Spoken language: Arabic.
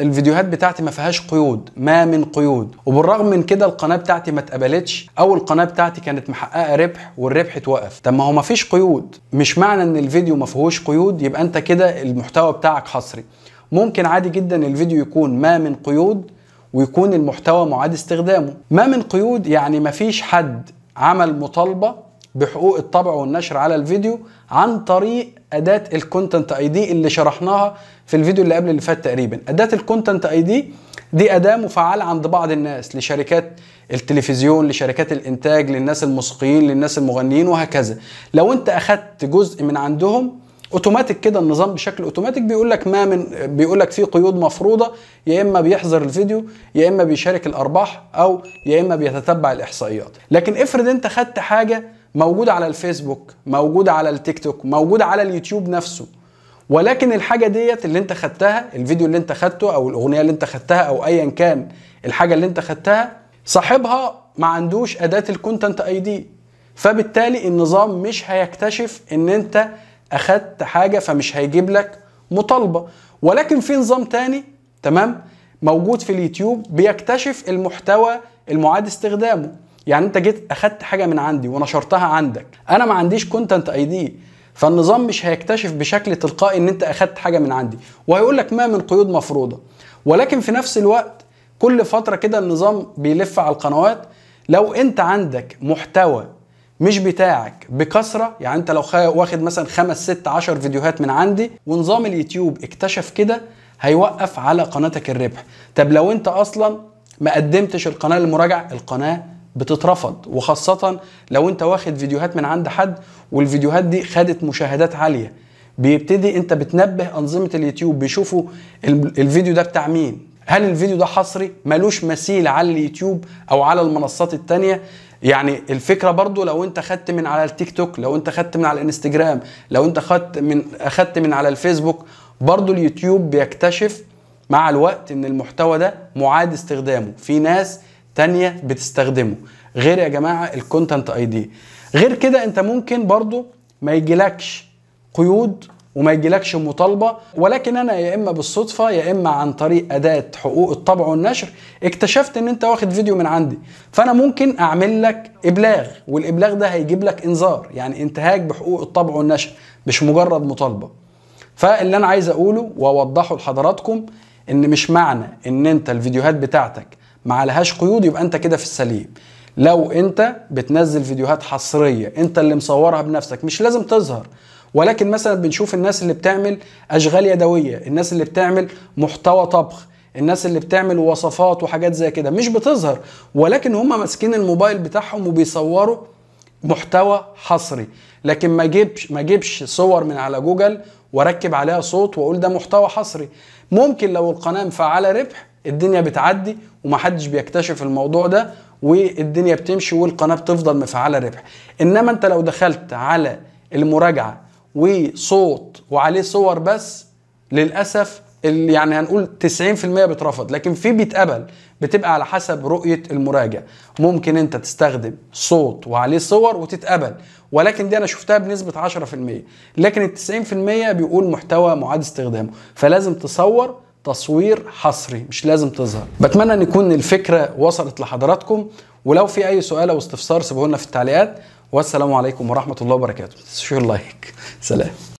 الفيديوهات بتاعتي ما فيهاش قيود ما من قيود وبالرغم من كده القناه بتاعتي ما اتقبلتش او القناه بتاعتي كانت محققه ربح والربح اتوقف طب ما هو ما فيش قيود مش معنى ان الفيديو ما فيهوش قيود يبقى انت كده المحتوى بتاعك حصري ممكن عادي جدا الفيديو يكون ما من قيود ويكون المحتوى معاد استخدامه ما من قيود يعني ما فيش حد عمل مطالبه بحقوق الطبع والنشر على الفيديو عن طريق اداه الكونتنت اي دي اللي شرحناها في الفيديو اللي قبل اللي فات تقريبا اداه الكونتنت اي دي دي اداه مفعله عند بعض الناس لشركات التلفزيون لشركات الانتاج للناس الموسيقيين للناس المغنيين وهكذا لو انت اخدت جزء من عندهم اوتوماتيك كده النظام بشكل اوتوماتيك بيقول لك ما من بيقول لك في قيود مفروضه يا اما بيحظر الفيديو يا اما بيشارك الارباح او يا اما بيتتبع الاحصائيات لكن افرض انت خدت حاجه موجود على الفيسبوك موجود على التيك توك موجود على اليوتيوب نفسه ولكن الحاجه ديت اللي انت خدتها الفيديو اللي انت خدته او الاغنيه اللي انت خدتها او ايا كان الحاجه اللي انت خدتها صاحبها ما عندوش اداه الكونتنت اي دي فبالتالي النظام مش هيكتشف ان انت اخدت حاجه فمش هيجيب لك مطالبه ولكن في نظام تاني تمام موجود في اليوتيوب بيكتشف المحتوى المعاد استخدامه يعني انت جيت اخدت حاجه من عندي ونشرتها عندك انا ما عنديش كونتنت اي دي فالنظام مش هيكتشف بشكل تلقائي ان انت اخدت حاجه من عندي وهيقول لك ما من قيود مفروضه ولكن في نفس الوقت كل فتره كده النظام بيلف على القنوات لو انت عندك محتوى مش بتاعك بكثرة يعني انت لو واخد مثلا خمس ست عشر فيديوهات من عندي ونظام اليوتيوب اكتشف كده هيوقف على قناتك الربح طب لو انت اصلا ما قدمتش القناة للمراجعة القناة بتترفض وخاصة لو انت واخد فيديوهات من عند حد والفيديوهات دي خدت مشاهدات عالية بيبتدي انت بتنبه انظمة اليوتيوب بيشوفوا الفيديو ده بتاع مين هل الفيديو ده حصري ملوش مثيل على اليوتيوب او على المنصات التانية يعني الفكره برضو لو انت خدت من على التيك توك لو انت خدت من على الانستجرام لو انت خدت من اخدت من على الفيسبوك برضو اليوتيوب بيكتشف مع الوقت ان المحتوى ده معاد استخدامه في ناس تانية بتستخدمه غير يا جماعة الكونتنت اي دي غير كده انت ممكن برضو ما يجيلكش قيود وما يجيلكش مطالبة ولكن أنا يا إما بالصدفة يا إما عن طريق أداة حقوق الطبع والنشر اكتشفت إن أنت واخد فيديو من عندي فأنا ممكن أعمل لك إبلاغ والإبلاغ ده هيجيب لك إنذار يعني انتهاك بحقوق الطبع والنشر مش مجرد مطالبة فاللي أنا عايز أقوله وأوضحه لحضراتكم إن مش معنى إن أنت الفيديوهات بتاعتك ما عليهاش قيود يبقى انت كده في السليم لو انت بتنزل فيديوهات حصريه انت اللي مصورها بنفسك مش لازم تظهر ولكن مثلا بنشوف الناس اللي بتعمل اشغال يدويه الناس اللي بتعمل محتوى طبخ الناس اللي بتعمل وصفات وحاجات زي كده مش بتظهر ولكن هم ماسكين الموبايل بتاعهم وبيصوروا محتوى حصري لكن ما جيبش ما جيبش صور من على جوجل واركب عليها صوت واقول ده محتوى حصري ممكن لو القناه مفعله ربح الدنيا بتعدي ومحدش بيكتشف الموضوع ده والدنيا بتمشي والقناه بتفضل مفعله ربح انما انت لو دخلت على المراجعه وصوت وعليه صور بس للاسف يعني هنقول 90% بيترفض لكن في بيتقبل بتبقى على حسب رؤيه المراجع ممكن انت تستخدم صوت وعليه صور وتتقبل ولكن دي انا شفتها بنسبه 10% لكن ال 90% بيقول محتوى معاد استخدامه فلازم تصور تصوير حصري مش لازم تظهر بتمنى ان يكون الفكره وصلت لحضراتكم ولو في اي سؤال او استفسار سيبوه لنا في التعليقات والسلام عليكم ورحمه الله وبركاته شو لايك سلام